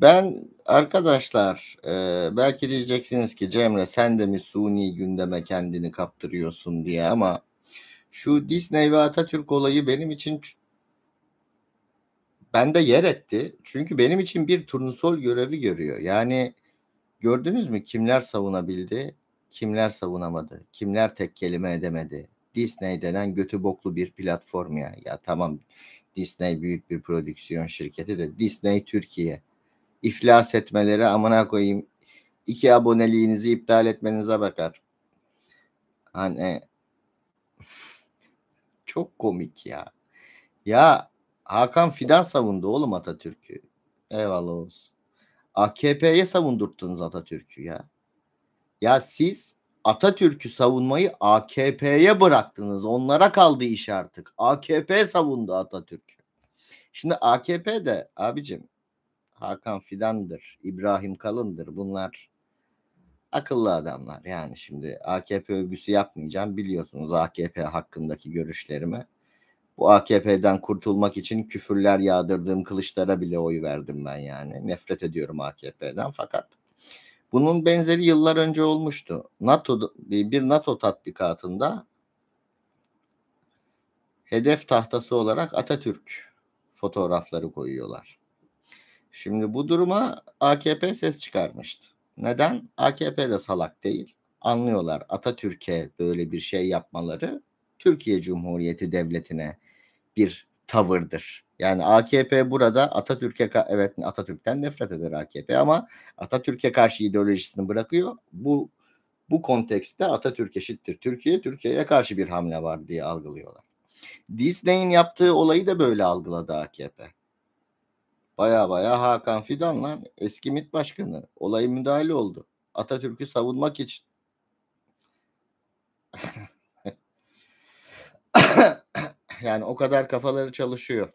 Ben arkadaşlar e, belki diyeceksiniz ki Cemre sen de mi suni gündeme kendini kaptırıyorsun diye ama şu Disney ve Atatürk olayı benim için bende yer etti. Çünkü benim için bir turnusol görevi görüyor. Yani gördünüz mü kimler savunabildi, kimler savunamadı, kimler tek kelime edemedi. Disney denen götü boklu bir platform ya. Ya tamam Disney büyük bir prodüksiyon şirketi de Disney Türkiye iflas etmeleri amına koyayım. iki aboneliğinizi iptal etmenize bakar. Hani çok komik ya. Ya Hakan Fidan savundu oğlum Atatürk'ü. Eyvallah olsun. AKP'ye savundurttunuz Atatürk'ü ya. Ya siz Atatürk'ü savunmayı AKP'ye bıraktınız. Onlara kaldı iş artık. AKP savundu Atatürk'ü. Şimdi AKP de abicim Hakan Fidan'dır, İbrahim Kalın'dır bunlar akıllı adamlar. Yani şimdi AKP övgüsü yapmayacağım biliyorsunuz AKP hakkındaki görüşlerimi. Bu AKP'den kurtulmak için küfürler yağdırdığım kılıçlara bile oy verdim ben yani. Nefret ediyorum AKP'den fakat bunun benzeri yıllar önce olmuştu. NATO bir NATO tatbikatında hedef tahtası olarak Atatürk fotoğrafları koyuyorlar. Şimdi bu duruma AKP ses çıkarmıştı. Neden? AKP de salak değil. Anlıyorlar Atatürk'e böyle bir şey yapmaları Türkiye Cumhuriyeti Devleti'ne bir tavırdır. Yani AKP burada Atatürk'e evet Atatürk'ten nefret eder AKP ama Atatürk'e karşı ideolojisini bırakıyor. Bu bu kontekste Atatürk eşittir Türkiye, Türkiye'ye karşı bir hamle var diye algılıyorlar. Disney'in yaptığı olayı da böyle algıladı AKP. Baya baya Hakan Fidan lan eski MİT başkanı. Olayı müdahale oldu. Atatürk'ü savunmak için. yani o kadar kafaları çalışıyor.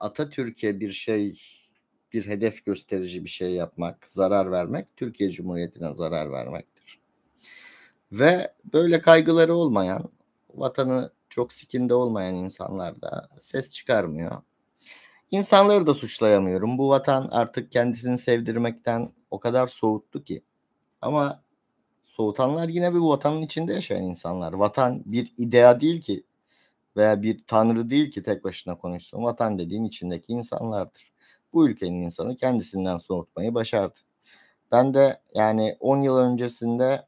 Atatürk'e bir şey bir hedef gösterici bir şey yapmak, zarar vermek Türkiye Cumhuriyeti'ne zarar vermektir. Ve böyle kaygıları olmayan, vatanı çok sikinde olmayan insanlar da ses çıkarmıyor insanları da suçlayamıyorum. Bu vatan artık kendisini sevdirmekten o kadar soğuttu ki. Ama soğutanlar yine bir vatanın içinde yaşayan insanlar. Vatan bir idea değil ki veya bir tanrı değil ki tek başına konuşsun. Vatan dediğin içindeki insanlardır. Bu ülkenin insanı kendisinden soğutmayı başardı. Ben de yani 10 yıl öncesinde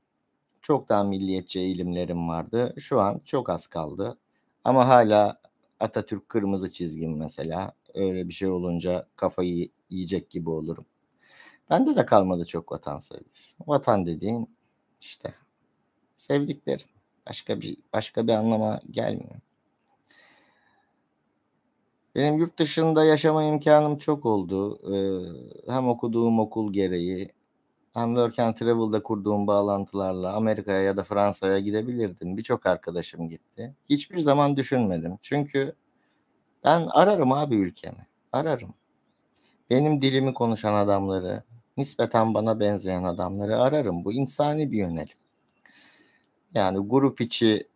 çok daha milliyetçi eğilimlerim vardı. Şu an çok az kaldı. Ama hala Atatürk kırmızı çizgim mesela öyle bir şey olunca kafayı yiyecek gibi olurum. Bende de kalmadı çok vatan sevgisi. Vatan dediğin işte sevdiklerin başka bir başka bir anlama gelmiyor. Benim yurt dışında yaşama imkanım çok oldu. Ee, hem okuduğum okul gereği hem work and travel'da kurduğum bağlantılarla Amerika'ya ya da Fransa'ya gidebilirdim. Birçok arkadaşım gitti. Hiçbir zaman düşünmedim. Çünkü ben ararım abi ülkemi. Ararım. Benim dilimi konuşan adamları, nispeten bana benzeyen adamları ararım. Bu insani bir yönelim. Yani grup içi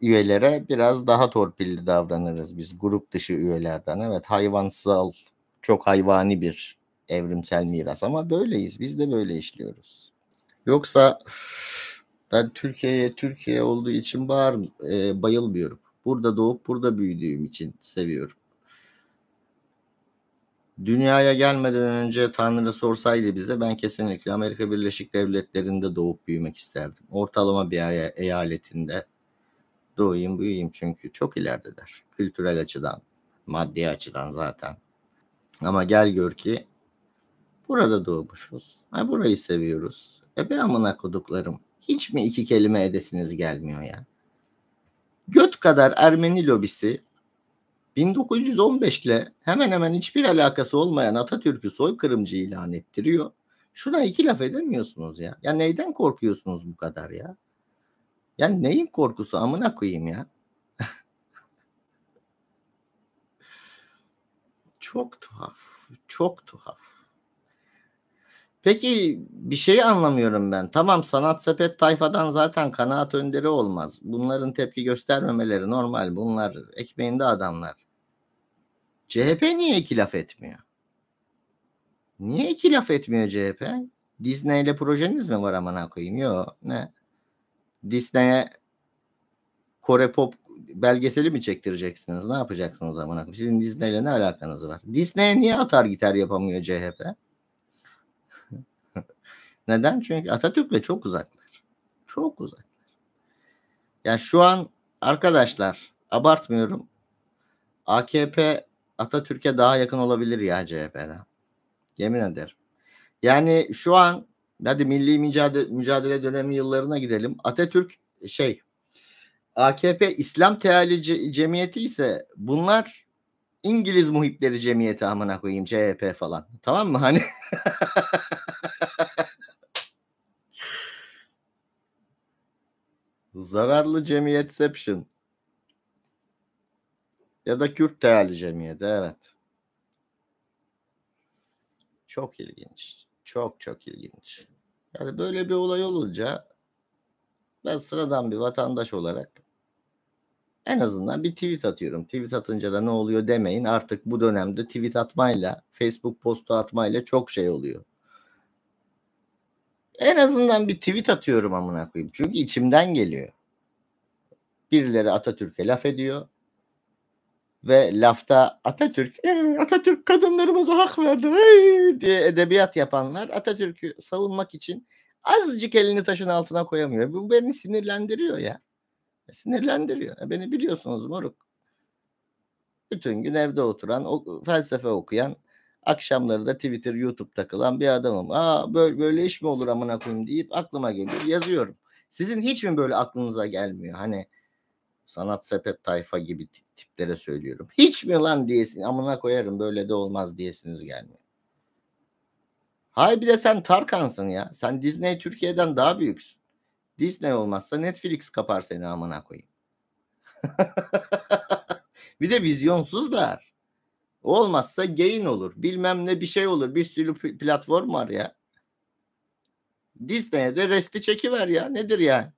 üyelere biraz daha torpilli davranırız biz grup dışı üyelerden. Evet hayvansal, çok hayvani bir evrimsel miras ama böyleyiz. Biz de böyle işliyoruz. Yoksa ben Türkiye'ye Türkiye olduğu için bağır, e, bayılmıyorum. Burada doğup burada büyüdüğüm için seviyorum. Dünyaya gelmeden önce Tanrı sorsaydı bize ben kesinlikle Amerika Birleşik Devletleri'nde doğup büyümek isterdim. Ortalama bir eyaletinde doğayım büyüyeyim çünkü çok ileride der. Kültürel açıdan, maddi açıdan zaten. Ama gel gör ki burada doğmuşuz. Ha, burayı seviyoruz. E be amına koduklarım. Hiç mi iki kelime edesiniz gelmiyor ya? göt kadar Ermeni lobisi 1915 ile hemen hemen hiçbir alakası olmayan Atatürk'ü soykırımcı ilan ettiriyor. Şuna iki laf edemiyorsunuz ya. Ya neyden korkuyorsunuz bu kadar ya? Ya neyin korkusu amına koyayım ya? çok tuhaf. Çok tuhaf. Peki bir şeyi anlamıyorum ben. Tamam sanat sepet tayfadan zaten kanaat önderi olmaz. Bunların tepki göstermemeleri normal. Bunlar ekmeğinde adamlar. CHP niye iki laf etmiyor? Niye iki laf etmiyor CHP? Disney ile projeniz mi var amına koyayım? Yok ne? Disney'e Kore pop belgeseli mi çektireceksiniz? Ne yapacaksınız amına koyayım? Sizin Disney ile ne alakanız var? Disney'e niye atar gitar yapamıyor CHP? Neden? Çünkü Atatürk'le çok uzaklar. Çok uzaklar. Ya şu an arkadaşlar abartmıyorum. AKP Atatürk'e daha yakın olabilir ya CHP'den. Yemin ederim. Yani şu an hadi milli mücadele, mücadele dönemi yıllarına gidelim. Atatürk şey AKP İslam Teali Cemiyeti ise bunlar İngiliz muhipleri cemiyeti amına koyayım CHP falan. Tamam mı hani? Zararlı cemiyetception. Ya da Kürt teali cemiyeti evet. Çok ilginç. Çok çok ilginç. Yani böyle bir olay olunca ben sıradan bir vatandaş olarak en azından bir tweet atıyorum. Tweet atınca da ne oluyor demeyin. Artık bu dönemde tweet atmayla, Facebook postu atmayla çok şey oluyor. En azından bir tweet atıyorum amına koyayım. Çünkü içimden geliyor. Birileri Atatürk'e laf ediyor. Ve lafta Atatürk, ee, Atatürk kadınlarımıza hak verdi diye edebiyat yapanlar Atatürk'ü savunmak için azıcık elini taşın altına koyamıyor. Bu beni sinirlendiriyor ya. Sinirlendiriyor. E, beni biliyorsunuz moruk. Bütün gün evde oturan, o, felsefe okuyan, akşamları da Twitter, YouTube takılan bir adamım. Aa böyle, böyle iş mi olur amına koyayım deyip aklıma geliyor. Yazıyorum. Sizin hiç mi böyle aklınıza gelmiyor? Hani sanat sepet tayfa gibi tiplere söylüyorum. Hiç mi lan diyesin amına koyarım böyle de olmaz diyesiniz gelmiyor. Hay bir de sen Tarkan'sın ya. Sen Disney Türkiye'den daha büyüksün. Disney olmazsa Netflix kapar seni amına koyayım. bir de vizyonsuzlar. Olmazsa gain olur. Bilmem ne bir şey olur. Bir sürü platform var ya. Disney'e de resti çeki ver ya. Nedir yani?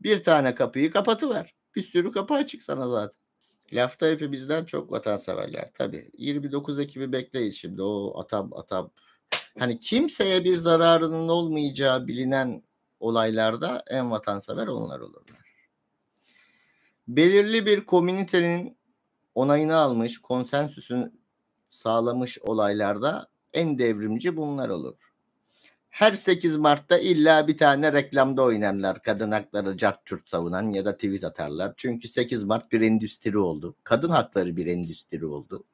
Bir tane kapıyı kapatıver. Bir sürü kapı açık sana zaten. Lafta hepimizden çok vatanseverler tabii. 29 ekibi bekleyin şimdi o atam atam. Hani kimseye bir zararının olmayacağı bilinen olaylarda en vatansever onlar olurlar. Belirli bir komünitenin onayını almış, konsensüsün sağlamış olaylarda en devrimci bunlar olur. Her 8 Mart'ta illa bir tane reklamda oynarlar. Kadın hakları cart çurt savunan ya da tweet atarlar. Çünkü 8 Mart bir endüstri oldu. Kadın hakları bir endüstri oldu.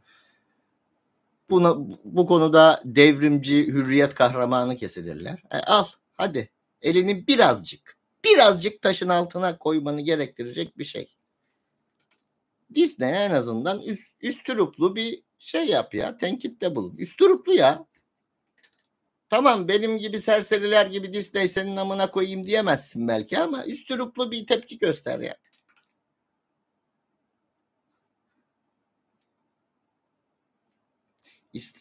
Buna, bu konuda devrimci hürriyet kahramanı kesilirler. E, al hadi elini birazcık birazcık taşın altına koymanı gerektirecek bir şey. Disney en azından üst, üstüruplu bir şey yap ya. Tenkitte bulun. Üstüruplu ya. Tamam benim gibi serseriler gibi Disney senin amına koyayım diyemezsin belki ama üstüruplu bir tepki göster yani.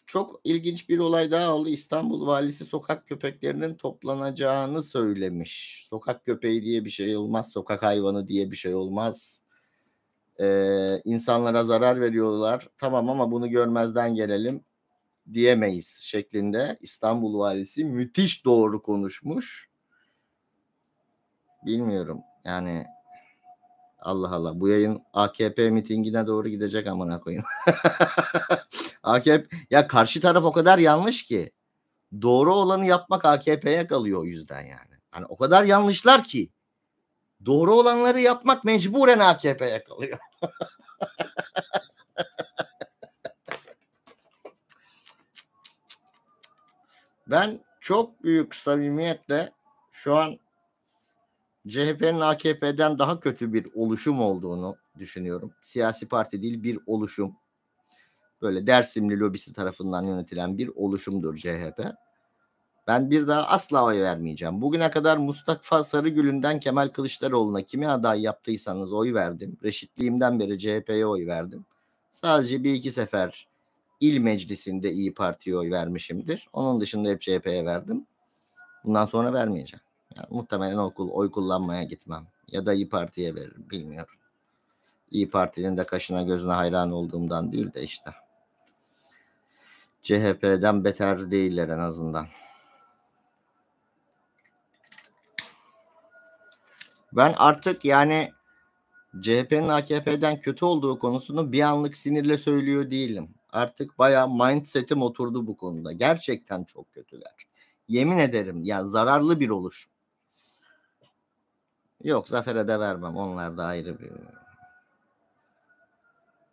çok ilginç bir olay daha oldu. İstanbul valisi sokak köpeklerinin toplanacağını söylemiş. Sokak köpeği diye bir şey olmaz, sokak hayvanı diye bir şey olmaz. Ee, insanlara zarar veriyorlar. Tamam ama bunu görmezden gelelim diyemeyiz şeklinde İstanbul valisi müthiş doğru konuşmuş. Bilmiyorum. Yani Allah Allah bu yayın AKP mitingine doğru gidecek amına koyayım. AKP ya karşı taraf o kadar yanlış ki doğru olanı yapmak AKP'ye kalıyor o yüzden yani. Hani o kadar yanlışlar ki doğru olanları yapmak mecburen AKP'ye kalıyor. ben çok büyük samimiyetle şu an CHP'nin AKP'den daha kötü bir oluşum olduğunu düşünüyorum. Siyasi parti değil bir oluşum. Böyle Dersimli lobisi tarafından yönetilen bir oluşumdur CHP. Ben bir daha asla oy vermeyeceğim. Bugüne kadar Mustafa Sarıgül'ünden Kemal Kılıçdaroğlu'na kimi aday yaptıysanız oy verdim. Reşitliğimden beri CHP'ye oy verdim. Sadece bir iki sefer il meclisinde İyi Parti'ye oy vermişimdir. Onun dışında hep CHP'ye verdim. Bundan sonra vermeyeceğim. Yani muhtemelen okul oy kullanmaya gitmem. Ya da İyi Parti'ye veririm bilmiyorum. İyi Parti'nin de kaşına gözüne hayran olduğumdan değil de işte. CHP'den beter değiller en azından. Ben artık yani CHP'nin AKP'den kötü olduğu konusunu bir anlık sinirle söylüyor değilim. Artık bayağı mindsetim oturdu bu konuda. Gerçekten çok kötüler. Yemin ederim ya zararlı bir oluşum. Yok Zafer'e de vermem. Onlar da ayrı bir...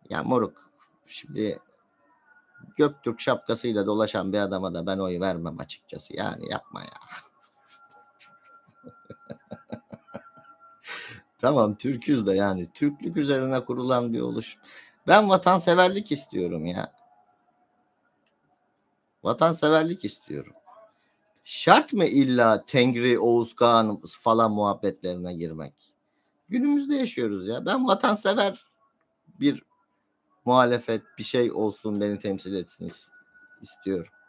Ya moruk şimdi Göktürk şapkasıyla dolaşan bir adama da ben oy vermem açıkçası. Yani yapma ya. tamam Türküz de yani Türklük üzerine kurulan bir oluş. Ben vatanseverlik istiyorum ya. Vatanseverlik istiyorum şart mı illa Tengri, Oğuzkan falan muhabbetlerine girmek? Günümüzde yaşıyoruz ya. Ben vatansever bir muhalefet bir şey olsun beni temsil etsin istiyorum.